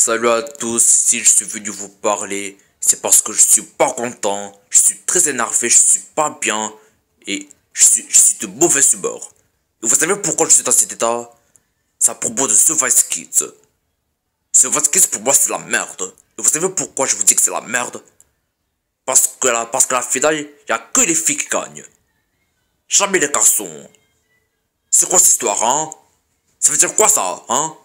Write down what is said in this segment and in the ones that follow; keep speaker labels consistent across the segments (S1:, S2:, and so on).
S1: Salut à tous, si je suis venu vous parler, c'est parce que je suis pas content, je suis très énervé, je suis pas bien, et je suis, de mauvais humeur. Et vous savez pourquoi je suis dans cet état C'est à propos de Survice Kids. Survice Kids pour moi c'est la merde. Et vous savez pourquoi je vous dis que c'est la merde parce que, la, parce que la finale, y a que les filles qui gagnent. Jamais les garçons. C'est quoi cette histoire, hein Ça veut dire quoi ça, hein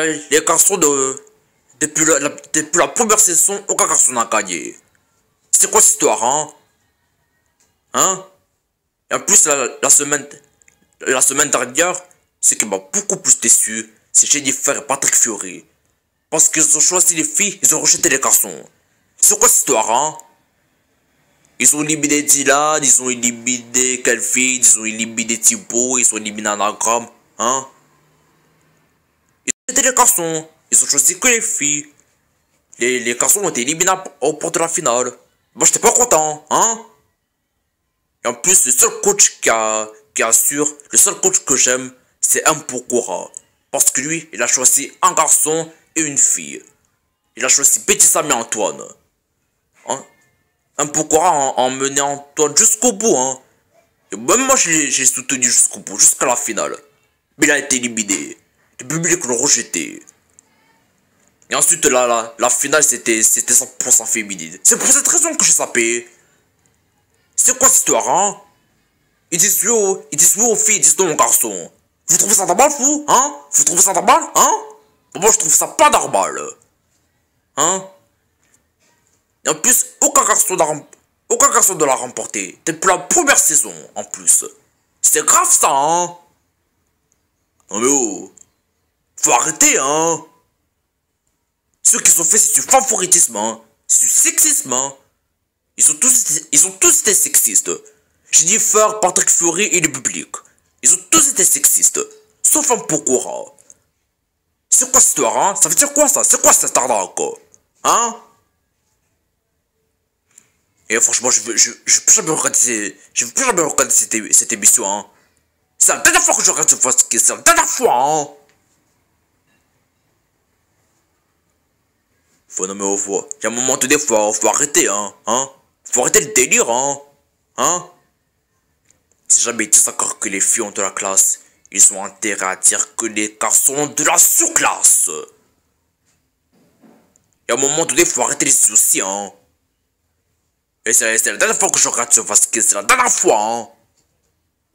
S1: les garçons de. Depuis la, depuis la première saison, aucun garçon n'a gagné. C'est quoi cette histoire, hein Hein Et en plus, la, semaine. La semaine dernière, ce qui m'a beaucoup plus déçu, c'est Jennifer et Patrick Fury. Parce qu'ils ont choisi les filles, ils ont rejeté les garçons. C'est quoi cette histoire, hein Ils ont éliminé Dylan, ils ont éliminé Kelvin, ils ont éliminé Thibaut, ils ont éliminé Anagram, hein les garçons. Ils ont choisi que les filles. Les, garçons ont été éliminés au port de la finale. Moi, j'étais pas content, hein Et en plus, le seul coach qui, a, qui assure, le seul coach que j'aime, c'est un pourquoi Parce que lui, il a choisi un garçon et une fille. Il a choisi Petit Samy Antoine. Hein un pourquoi en, Antoine jusqu'au bout, hein et même moi, j'ai soutenu jusqu'au bout, jusqu'à la finale. Mais il a été éliminé le public l'ont rejeté. Et ensuite, là, la finale, c'était 100% féminine. C'est pour cette raison que j'ai sapé. C'est quoi cette histoire, hein Ils disent ils oui aux filles, ils disent non aux garçons. Vous trouvez ça normal, fou, Hein Vous trouvez ça normal, hein Moi, je trouve ça pas normal. Hein Et en plus, aucun garçon n'a aucun garçon ne l'a remporté. Depuis la première saison, en plus. C'est grave ça, hein Non mais oh faut arrêter, hein Ceux qui ont fait c'est du favoritisme, hein C'est du sexisme, hein Ils ont tous, ils ont tous été sexistes. Jennifer, Patrick Fury et le public. Ils ont tous été sexistes. Sauf un Pokora. C'est quoi cette histoire, hein Ça veut dire quoi, ça C'est quoi cette arnaque Hein Et franchement, je veux, je, je veux plus jamais regarder, je veux plus jamais regarder cette, cette émission, hein C'est la dernière fois que je regarde ce podcast, c'est la dernière fois, hein Faut nommer au voix. Il y a un moment donné, faut, faut arrêter, hein, hein. Faut arrêter le délire, hein, hein. Si jamais ils encore que les filles ont de la classe, ils ont intérêt à dire que les garçons ont de la sous-classe. Il y a un moment donné, faut arrêter les soucis, hein. Et c'est la dernière fois que je regarde ce Vasquez, c'est la dernière fois, hein.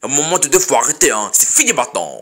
S1: Il y a un moment donné, faut arrêter, hein. C'est fini maintenant.